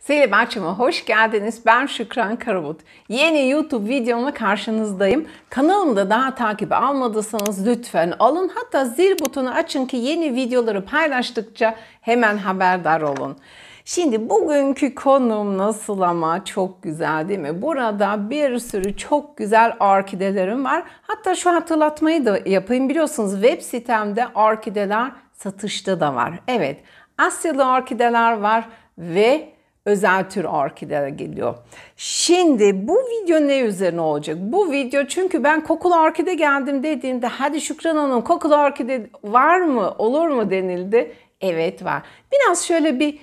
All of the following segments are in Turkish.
Seyir Bahçem'e hoş geldiniz. Ben Şükran Karabut. Yeni YouTube videomla karşınızdayım. Kanalımda daha takip almadıysanız lütfen alın. Hatta zil butonu açın ki yeni videoları paylaştıkça hemen haberdar olun. Şimdi bugünkü konum nasıl ama çok güzel değil mi? Burada bir sürü çok güzel orkidelerim var. Hatta şu hatırlatmayı da yapayım. Biliyorsunuz web sitemde orkideler satışta da var. Evet Asyalı orkideler var ve özel tür orkideler geliyor. Şimdi bu video ne üzerine olacak? Bu video çünkü ben kokulu orkide geldim dediğinde hadi Şükran Hanım kokulu orkide var mı olur mu denildi. Evet var. Biraz şöyle bir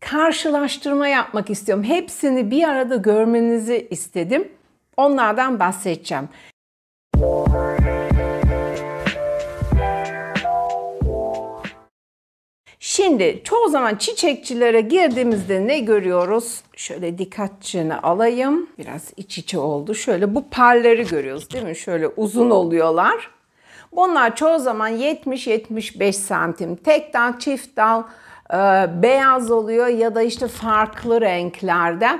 karşılaştırma yapmak istiyorum. Hepsini bir arada görmenizi istedim. Onlardan bahsedeceğim. Müzik Şimdi çoğu zaman çiçekçilere girdiğimizde ne görüyoruz? Şöyle dikkatçini alayım. Biraz iç içe oldu. Şöyle bu parları görüyoruz değil mi? Şöyle uzun oluyorlar. Bunlar çoğu zaman 70-75 santim. Tek dal, çift dal e, beyaz oluyor ya da işte farklı renklerde.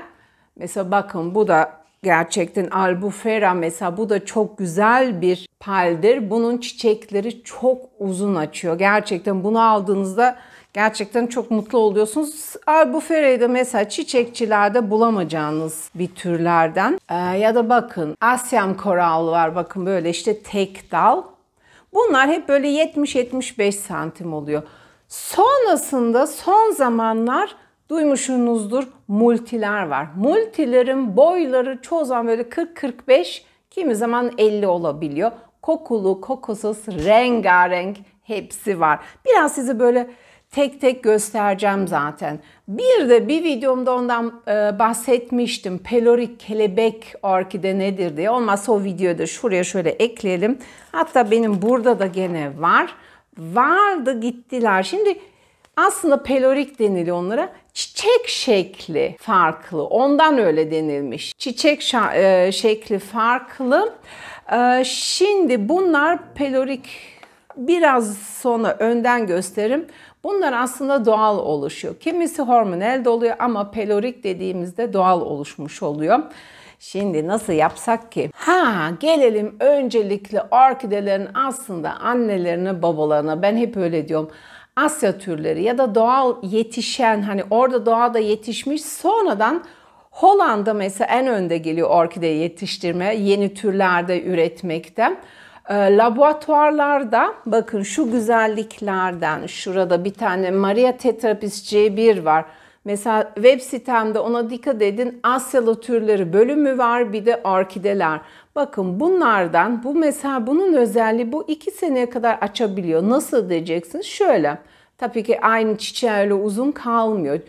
Mesela bakın bu da gerçekten albufera mesela bu da çok güzel bir paldir. Bunun çiçekleri çok uzun açıyor. Gerçekten bunu aldığınızda gerçekten çok mutlu oluyorsunuz. Albufera'yı da mesela çiçekçilerde bulamayacağınız bir türlerden. Ee, ya da bakın Asyam korallı var bakın böyle işte tek dal. Bunlar hep böyle 70-75 santim oluyor. Sonrasında son zamanlar duymuşsunuzdur multiler var. Multilerin boyları çoğu zaman böyle 40-45 kimi zaman 50 olabiliyor. Kokulu, kokusuz, rengarenk hepsi var. Biraz sizi böyle tek tek göstereceğim zaten. Bir de bir videomda ondan e, bahsetmiştim. Pelorik kelebek orkide nedir diye. Olmazsa o videoyu da şuraya şöyle ekleyelim. Hatta benim burada da gene var. Vardı gittiler. Şimdi aslında pelorik deniliyor onlara. Çiçek şekli farklı. Ondan öyle denilmiş. Çiçek e, şekli farklı. E, şimdi bunlar pelorik biraz sonra önden gösteririm. Bunlar aslında doğal oluşuyor. Kimisi hormonel de oluyor ama pelorik dediğimizde doğal oluşmuş oluyor. Şimdi nasıl yapsak ki? Ha gelelim öncelikle orkidelerin aslında annelerine babalarına ben hep öyle diyorum. Asya türleri ya da doğal yetişen hani orada doğada yetişmiş sonradan Hollanda mesela en önde geliyor orkide yetiştirme yeni türlerde üretmekte. Ee, laboratuvarlarda bakın şu güzelliklerden şurada bir tane Maria Tetrapis C1 var. Mesela web sitemde ona dikkat edin Asyalı türleri bölümü var bir de orkideler. Bakın bunlardan bu mesela bunun özelliği bu iki seneye kadar açabiliyor. Nasıl diyeceksiniz? Şöyle tabii ki aynı çiçeği öyle uzun kalmıyor.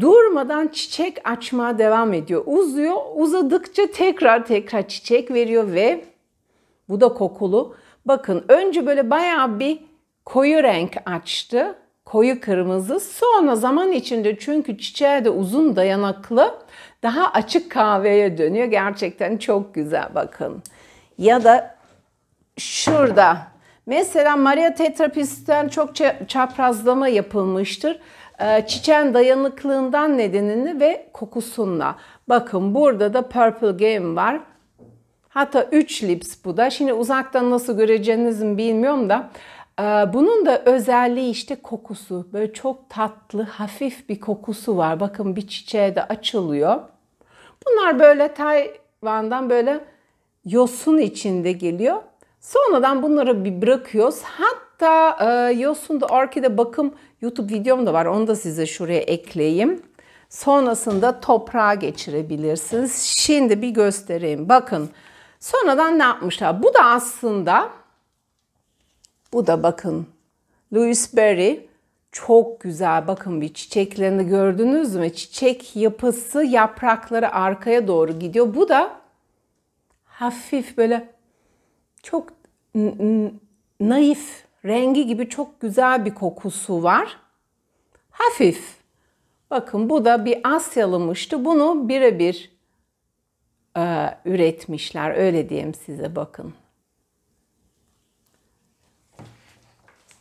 Durmadan çiçek açmaya devam ediyor. Uzuyor uzadıkça tekrar tekrar çiçek veriyor ve bu da kokulu. Bakın önce böyle bayağı bir koyu renk açtı. Koyu kırmızı. Sonra zaman içinde çünkü çiçeğe de uzun dayanaklı daha açık kahveye dönüyor. Gerçekten çok güzel bakın. Ya da şurada mesela Maria tetrapis'ten çok çaprazlama yapılmıştır ee, çiçeğin dayanıklığından nedenini ve kokusunla. Bakın burada da Purple Game var. Hatta 3 lips bu da. Şimdi uzaktan nasıl göreceğinizi bilmiyorum da. E, bunun da özelliği işte kokusu. Böyle çok tatlı, hafif bir kokusu var. Bakın bir çiçeğe de açılıyor. Bunlar böyle Tayvan'dan böyle yosun içinde geliyor. Sonradan bunları bir bırakıyoruz. Hatta e, yosunlu orkide bakım YouTube videom da var. Onu da size şuraya ekleyeyim. Sonrasında toprağa geçirebilirsiniz. Şimdi bir göstereyim. Bakın Sonradan ne yapmışlar? Bu da aslında bu da bakın Louis Berry çok güzel bakın bir çiçeklerini gördünüz mü? Çiçek yapısı yaprakları arkaya doğru gidiyor. Bu da hafif böyle çok naif rengi gibi çok güzel bir kokusu var. Hafif. Bakın bu da bir Asyalımıştı. Bunu birebir e, üretmişler. Öyle diyeyim size bakın.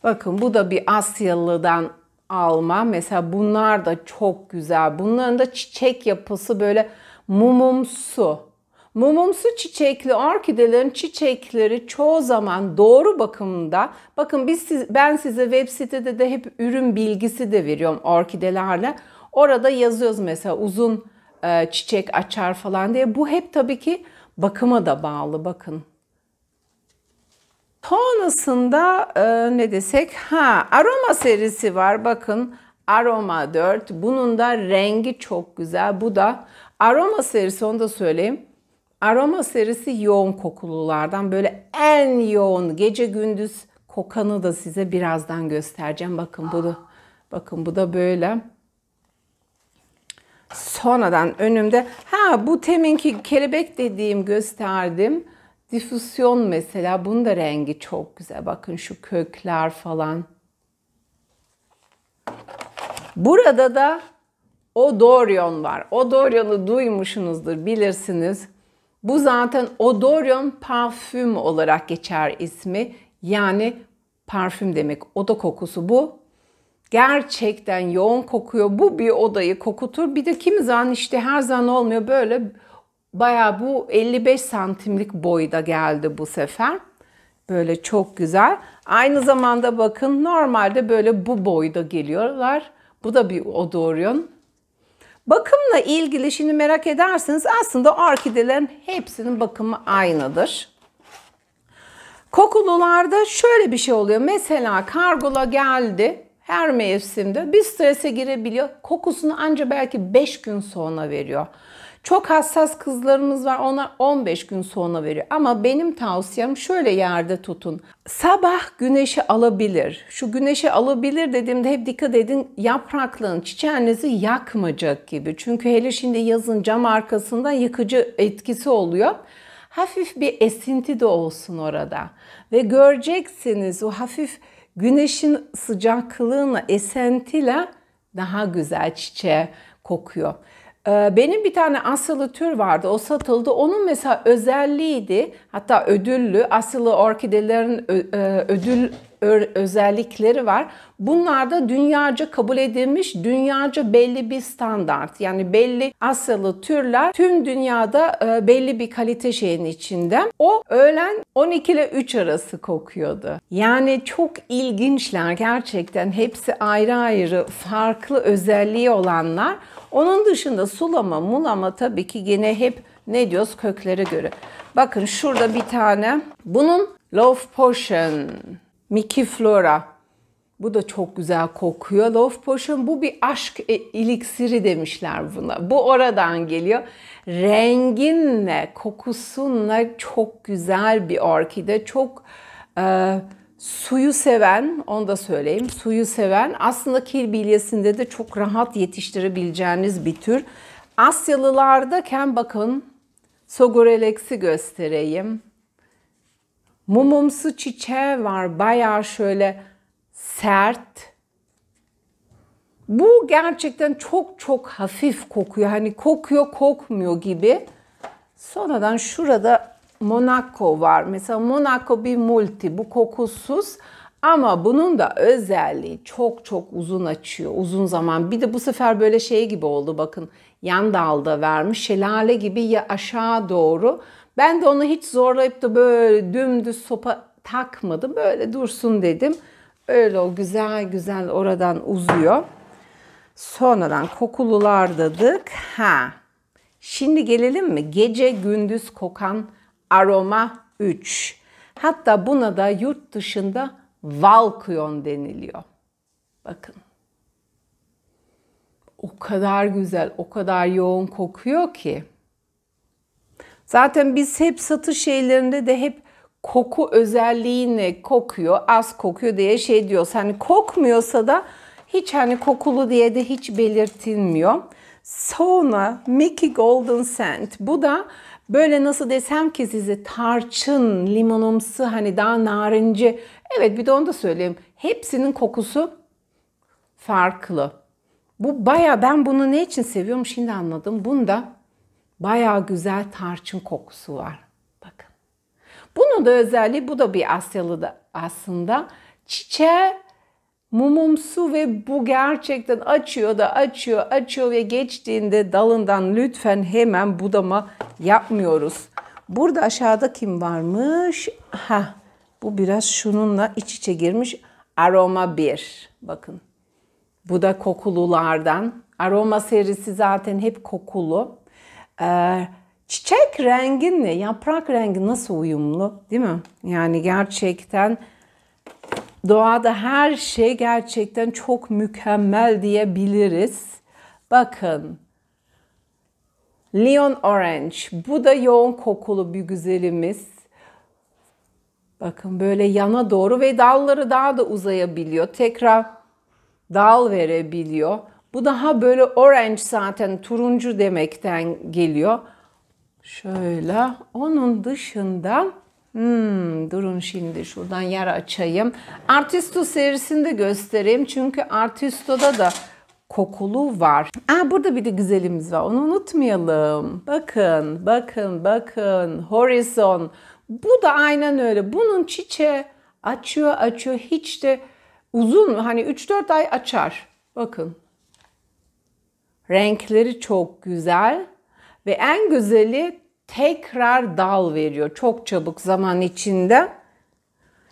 Bakın bu da bir Asyalı'dan alma. Mesela bunlar da çok güzel. Bunların da çiçek yapısı böyle mumumsu. Mumumsu çiçekli orkidelerin çiçekleri çoğu zaman doğru bakımda. Bakın biz siz, ben size web sitede de hep ürün bilgisi de veriyorum orkidelerle. Orada yazıyoruz mesela uzun e, çiçek açar falan diye. Bu hep tabii ki bakıma da bağlı bakın. Sonrasında e, ne desek? Ha, aroma serisi var bakın. Aroma 4. Bunun da rengi çok güzel. Bu da aroma serisi onu da söyleyeyim. Aroma serisi yoğun kokululardan böyle en yoğun gece gündüz kokanı da size birazdan göstereceğim. Bakın bu da bakın bu da böyle. Sonradan önümde ha bu teminki kelebek dediğim gösterdim. Difüzyon mesela bunun da rengi çok güzel. Bakın şu kökler falan. Burada da o Odorion var. o Odorion'u duymuşsunuzdur, bilirsiniz. Bu zaten o Odorion parfüm olarak geçer ismi. Yani parfüm demek. o da kokusu bu gerçekten yoğun kokuyor. Bu bir odayı kokutur. Bir de kimi zaman işte her zaman olmuyor böyle baya bu 55 santimlik boyda geldi bu sefer. Böyle çok güzel. Aynı zamanda bakın normalde böyle bu boyda geliyorlar. Bu da bir odoryon. Bakımla ilgili şimdi merak ederseniz aslında orkidelerin hepsinin bakımı aynıdır. Kokulularda şöyle bir şey oluyor. Mesela kargola geldi her mevsimde bir strese girebiliyor. Kokusunu ancak belki 5 gün sonra veriyor. Çok hassas kızlarımız var. Onlar 15 gün sonra veriyor. Ama benim tavsiyem şöyle yerde tutun. Sabah güneşi alabilir. Şu güneşi alabilir dediğimde hep dikkat edin yaprakların çiçeğinizi yakmayacak gibi. Çünkü hele şimdi yazın cam arkasından yıkıcı etkisi oluyor hafif bir esinti de olsun orada. Ve göreceksiniz o hafif güneşin sıcaklığına, esentiyle daha güzel çiçeğe kokuyor. Ee, benim bir tane asılı tür vardı. O satıldı. Onun mesela özelliğiydi. Hatta ödüllü. Asılı orkidelerin e, ödül özellikleri var. Bunlar da dünyaca kabul edilmiş, dünyaca belli bir standart. Yani belli Asyalı türler tüm dünyada e, belli bir kalite şeyin içinde. O öğlen 12 ile 3 arası kokuyordu. Yani çok ilginçler gerçekten. Hepsi ayrı ayrı farklı özelliği olanlar. Onun dışında sulama, mulama tabii ki gene hep ne diyoruz köklere göre. Bakın şurada bir tane. Bunun love potion Flora, Bu da çok güzel kokuyor. Love Potion bu bir aşk iliksiri e, demişler buna. Bu oradan geliyor. Renginle, kokusunla çok güzel bir orkide. Çok e, suyu seven, onu da söyleyeyim. Suyu seven aslında kil de çok rahat yetiştirebileceğiniz bir tür. Asyalılardayken bakın Sogorelex'i göstereyim. Mumumsu çiçeği var. Baya şöyle sert. Bu gerçekten çok çok hafif kokuyor. Hani kokuyor kokmuyor gibi. Sonradan şurada Monaco var. Mesela Monaco bir multi. Bu kokusuz. Ama bunun da özelliği çok çok uzun açıyor. Uzun zaman. Bir de bu sefer böyle şey gibi oldu bakın. Yan dalda vermiş. Şelale gibi ya aşağı doğru ben de onu hiç zorlayıp da böyle dümdüz sopa takmadım. Böyle dursun dedim. Öyle o güzel güzel oradan uzuyor. Sonradan kokulular dedik. Ha. Şimdi gelelim mi? Gece gündüz kokan aroma 3. Hatta buna da yurt dışında Valkyon deniliyor. Bakın. O kadar güzel, o kadar yoğun kokuyor ki. Zaten biz hep satış şeylerinde de hep koku özelliğini kokuyor, az kokuyor diye şey diyoruz. Hani kokmuyorsa da hiç hani kokulu diye de hiç belirtilmiyor. Sonra Mickey Golden Scent. Bu da böyle nasıl desem ki size tarçın, limonumsu hani daha narinci. Evet bir de onu da söyleyeyim. Hepsinin kokusu farklı. Bu baya ben bunu ne için seviyorum şimdi anladım. Bunda bayağı güzel tarçın kokusu var. Bakın. Bunun da özelliği bu da bir Asyalı da aslında. Çiçeğe mumumsu ve bu gerçekten açıyor da açıyor, açıyor ve geçtiğinde dalından lütfen hemen budama yapmıyoruz. Burada aşağıda kim varmış? Ha, bu biraz şununla iç içe girmiş. Aroma 1. Bakın. Bu da kokululardan. Aroma serisi zaten hep kokulu. E, çiçek renginle yaprak rengi nasıl uyumlu değil mi? Yani gerçekten doğada her şey gerçekten çok mükemmel diyebiliriz. Bakın Leon Orange. Bu da yoğun kokulu bir güzelimiz. Bakın böyle yana doğru ve dalları daha da uzayabiliyor. Tekrar dal verebiliyor. Bu daha böyle orange zaten turuncu demekten geliyor. Şöyle onun dışında hmm, durun şimdi şuradan yer açayım. Artisto serisinde göstereyim çünkü Artisto'da da kokulu var. Aa, burada bir de güzelimiz var. Onu unutmayalım. Bakın, bakın, bakın. Horizon. Bu da aynen öyle. Bunun çiçe açıyor, açıyor. Hiç de uzun hani 3-4 ay açar. Bakın Renkleri çok güzel ve en güzeli tekrar dal veriyor çok çabuk zaman içinde.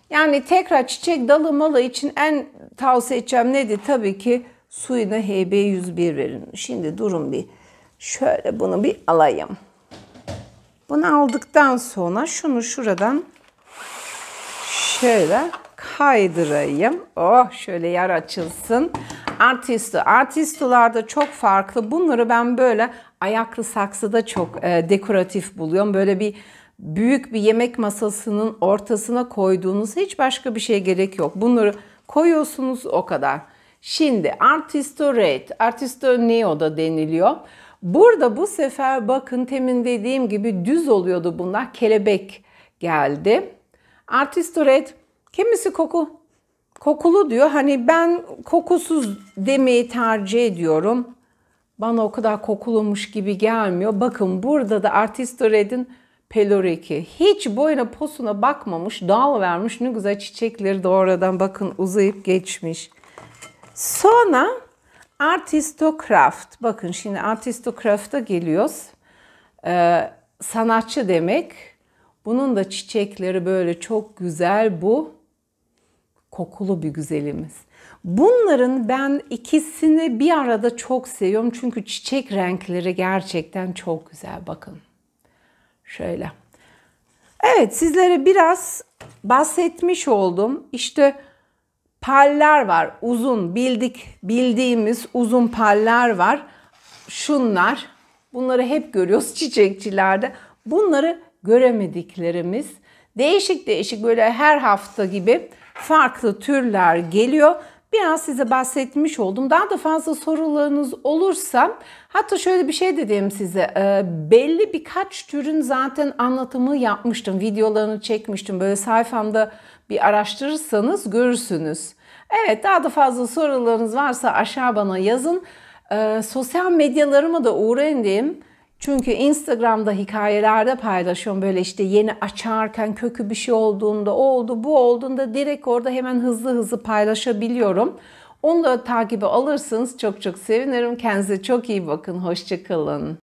Yani tekrar çiçek dalı malı için en tavsiye edeceğim nedir? Tabii ki suyuna HB101 verin. Şimdi durun bir şöyle bunu bir alayım. Bunu aldıktan sonra şunu şuradan şöyle kaydırayım. Oh şöyle yer açılsın artisti. Artistolarda çok farklı. Bunları ben böyle ayaklı saksıda çok e, dekoratif buluyorum. Böyle bir büyük bir yemek masasının ortasına koyduğunuz hiç başka bir şey gerek yok. Bunları koyuyorsunuz o kadar. Şimdi artisto red, artisto neo da deniliyor. Burada bu sefer bakın temin dediğim gibi düz oluyordu bunlar. Kelebek geldi. Artisto red, kimisi koku, Kokulu diyor. Hani ben kokusuz demeyi tercih ediyorum. Bana o kadar kokulumuş gibi gelmiyor. Bakın burada da Artist Red'in peloriki. Hiç boyuna posuna bakmamış, dal vermiş. Ne güzel çiçekleri doğrudan bakın uzayıp geçmiş. Sonra Artistocraft. Bakın şimdi Artistocraft'a geliyoruz. Ee, sanatçı demek. Bunun da çiçekleri böyle çok güzel bu kokulu bir güzelimiz. Bunların ben ikisini bir arada çok seviyorum çünkü çiçek renkleri gerçekten çok güzel bakın. Şöyle. Evet sizlere biraz bahsetmiş oldum. İşte paller var. Uzun bildik bildiğimiz uzun paller var. Şunlar. Bunları hep görüyoruz çiçekçilerde. Bunları göremediklerimiz değişik değişik böyle her hafta gibi farklı türler geliyor. Biraz size bahsetmiş oldum. Daha da fazla sorularınız olursa hatta şöyle bir şey dedim size. E, belli birkaç türün zaten anlatımı yapmıştım. Videolarını çekmiştim. Böyle sayfamda bir araştırırsanız görürsünüz. Evet daha da fazla sorularınız varsa aşağı bana yazın. E, sosyal medyalarıma da uğrayın diyeyim. Çünkü Instagram'da hikayelerde paylaşıyorum böyle işte yeni açarken kökü bir şey olduğunda o oldu bu olduğunda direkt orada hemen hızlı hızlı paylaşabiliyorum. Onu da takibi alırsınız çok çok sevinirim. Kendinize çok iyi bakın. Hoşçakalın.